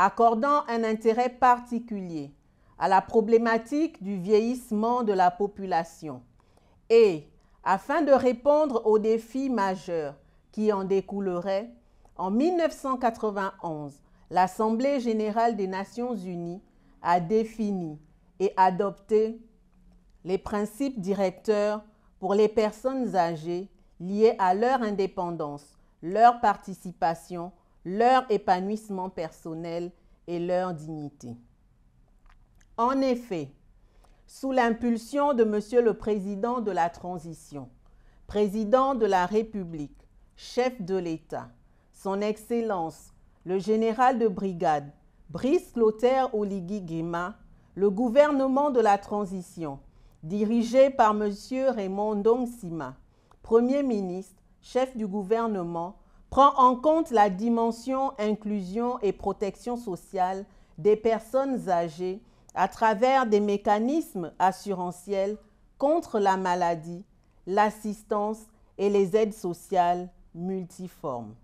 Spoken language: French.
accordant un intérêt particulier à la problématique du vieillissement de la population et, afin de répondre aux défis majeurs qui en découleraient, en 1991, l'Assemblée générale des Nations unies a défini et adopté les principes directeurs pour les personnes âgées liées à leur indépendance, leur participation leur épanouissement personnel et leur dignité. En effet, sous l'impulsion de Monsieur le Président de la Transition, Président de la République, chef de l'État, Son Excellence, le général de brigade, Brice Clotaire Oligui le gouvernement de la transition, dirigé par M. Raymond Sima, Premier ministre, chef du gouvernement, prend en compte la dimension inclusion et protection sociale des personnes âgées à travers des mécanismes assurantiels contre la maladie, l'assistance et les aides sociales multiformes.